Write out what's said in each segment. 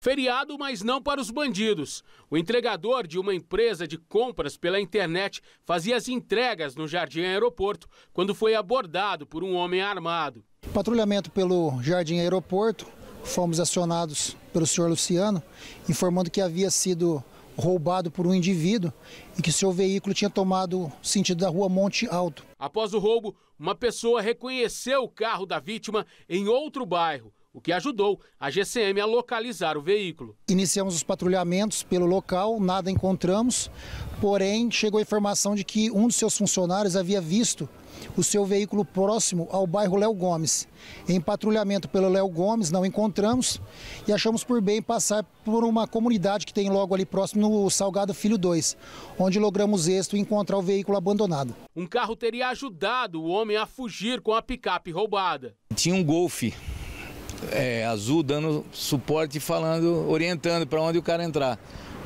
Feriado, mas não para os bandidos. O entregador de uma empresa de compras pela internet fazia as entregas no Jardim Aeroporto quando foi abordado por um homem armado. Patrulhamento pelo Jardim Aeroporto, fomos acionados pelo senhor Luciano, informando que havia sido roubado por um indivíduo e que seu veículo tinha tomado sentido da rua Monte Alto. Após o roubo, uma pessoa reconheceu o carro da vítima em outro bairro o que ajudou a GCM a localizar o veículo. Iniciamos os patrulhamentos pelo local, nada encontramos, porém chegou a informação de que um dos seus funcionários havia visto o seu veículo próximo ao bairro Léo Gomes. Em patrulhamento pelo Léo Gomes, não encontramos e achamos por bem passar por uma comunidade que tem logo ali próximo no Salgado Filho 2, onde logramos êxito encontrar o veículo abandonado. Um carro teria ajudado o homem a fugir com a picape roubada. Tinha um Golfe é, azul dando suporte, falando, orientando para onde o cara entrar.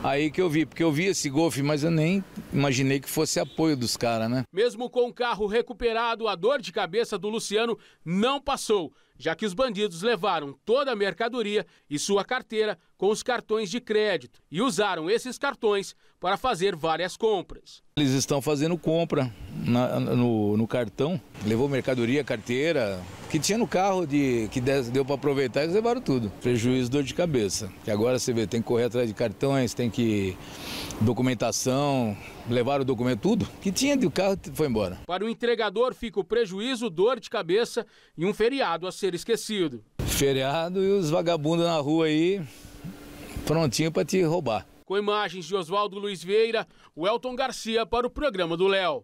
Aí que eu vi, porque eu vi esse golfe, mas eu nem imaginei que fosse apoio dos caras, né? Mesmo com o carro recuperado, a dor de cabeça do Luciano não passou já que os bandidos levaram toda a mercadoria e sua carteira com os cartões de crédito e usaram esses cartões para fazer várias compras. Eles estão fazendo compra na, no, no, cartão, levou mercadoria, carteira, que tinha no carro de que deu para aproveitar, eles levaram tudo. Prejuízo, dor de cabeça. Que agora você vê, tem que correr atrás de cartões, tem que documentação, levaram o documento, tudo que tinha do carro foi embora. Para o entregador fica o prejuízo, dor de cabeça e um feriado a ser ser esquecido. Feriado e os vagabundos na rua aí, prontinho para te roubar. Com imagens de Oswaldo Luiz Vieira, Welton Garcia para o programa do Léo.